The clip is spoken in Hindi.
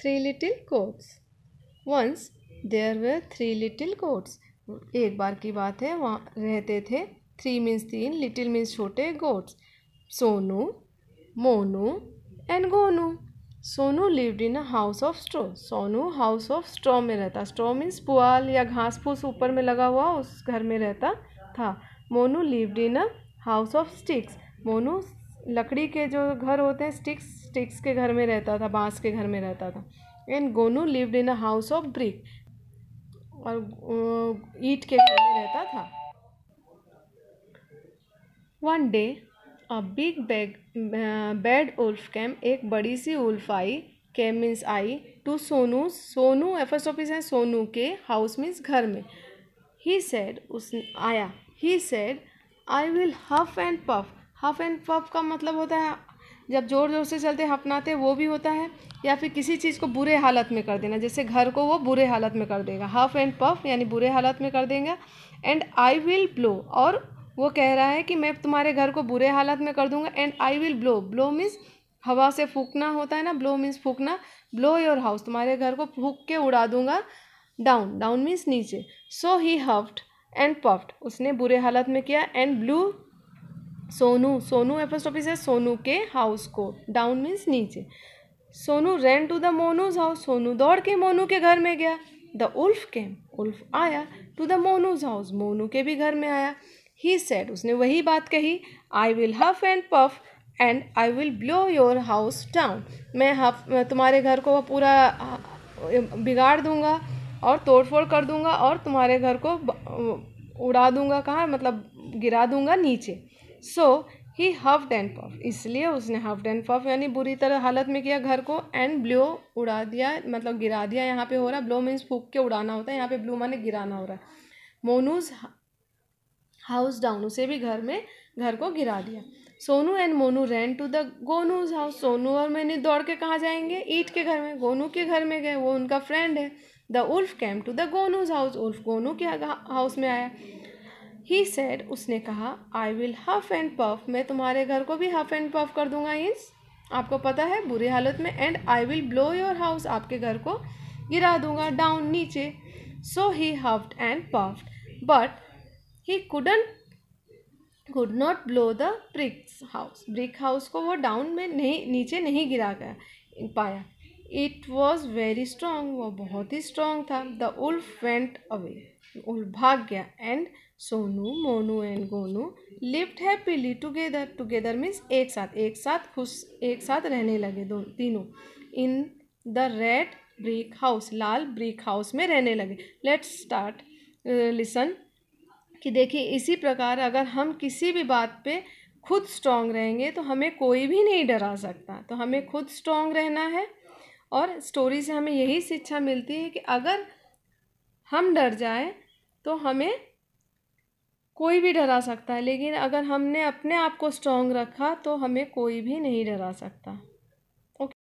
three little goats once there were three little goats एक बार की बात है वहाँ रहते थे थ्री मीन्स तीन लिटिल मीन्स छोटे goats Sonu Monu and Gonu Sonu lived in a house of straw Sonu house of straw में रहता स्ट्रॉ मीन्स पुआल या घास फूस ऊपर में लगा हुआ उस घर में रहता था Monu lived in a house of sticks Monu लकड़ी के जो घर होते हैं स्टिक्स स्टिक्स के घर में रहता था बांस के घर में रहता था and Gonu lived in a house of brick और ईट के घर में रहता था one day a big bag bad wolf came एक बड़ी सी उल्फ आई कैम मीन्स आई टू सोनू सोनू एस ऑफिस है सोनू के हाउस मीन्स घर में ही सेड उसने आया he said I will huff and puff huff and puff का मतलब होता है जब ज़ोर ज़ोर से चलते हफनाते वो भी होता है या फिर किसी चीज़ को बुरे हालत में कर देना जैसे घर को वो बुरे हालत में कर देगा हफ एंड पफ यानी बुरे हालत में कर देंगे एंड आई विल ब्लो और वो कह रहा है कि मैं तुम्हारे घर को बुरे हालत में कर दूंगा and I will blow blow means हवा से फूकना होता है ना ब्लो मीन्स फूकना ब्लो योर हाउस तुम्हारे घर को फूक के उड़ा दूंगा डाउन डाउन मीन्स नीचे so he huffed and puffed उसने बुरे हालत में किया एंड ब्लू सोनू सोनू है पोस्ट ऑफिस है सोनू के हाउस को डाउन मीन्स नीचे Sonu ran to the Monu's house Sonu दौड़ के मोनू के घर में गया द उल्फ केम उल्फ आया to the Monu's house Monu के भी घर में आया ही सेड उसने वही बात कही I will huff and puff and I will blow your house down मैं हफ तुम्हारे घर को पूरा बिगाड़ दूंगा और तोड़फोड़ कर दूंगा और तुम्हारे घर को उड़ा दूंगा कहाँ मतलब गिरा दूंगा नीचे so he huffed and puff इसलिए उसने हफ्ड एंड पफ यानी बुरी तरह हालत में किया घर को एंड ब्लो उड़ा दिया मतलब गिरा दिया यहाँ पे हो रहा है ब्लो मीन्स फूक के उड़ाना होता है यहाँ पे ब्लू माने गिराना हो रहा है मोनूज हाउस डाउन उसे भी घर में घर को गिरा दिया Sonu and Monu ran to the Gonu's house Sonu और मैंने दौड़ के कहाँ जाएंगे ईट के घर में गोनू के घर में गए वो उनका फ्रेंड है the wolf came to the Gonu's house wolf Gonu के हाउस में आया ही सेड उसने कहा I will huff and puff मैं तुम्हारे घर को भी हफ एंड पफ कर दूंगा इस आपको पता है बुरी हालत में and I will blow your house आपके घर को गिरा दूंगा डाउन नीचे so he huffed and puffed but he couldn't could not blow the bricks house brick house को वो डाउन में नहीं नीचे नहीं गिरा गया पाया इट वॉज़ वेरी स्ट्रांग वो बहुत ही स्ट्रांग था द उल्फ वेंट अवे उलभाग्य and Sonu Monu and Gonu lived happily together together means एक साथ एक साथ खुश एक साथ रहने लगे दो तीनों in the red brick house लाल ब्रिक हाउस में रहने लगे लेट्स स्टार्ट लिसन कि देखिए इसी प्रकार अगर हम किसी भी बात पे खुद स्ट्रांग रहेंगे तो हमें कोई भी नहीं डरा सकता तो हमें खुद स्ट्रांग रहना है और स्टोरी से हमें यही शिक्षा मिलती है कि अगर हम डर जाएं तो हमें कोई भी डरा सकता है लेकिन अगर हमने अपने आप को स्ट्रांग रखा तो हमें कोई भी नहीं डरा सकता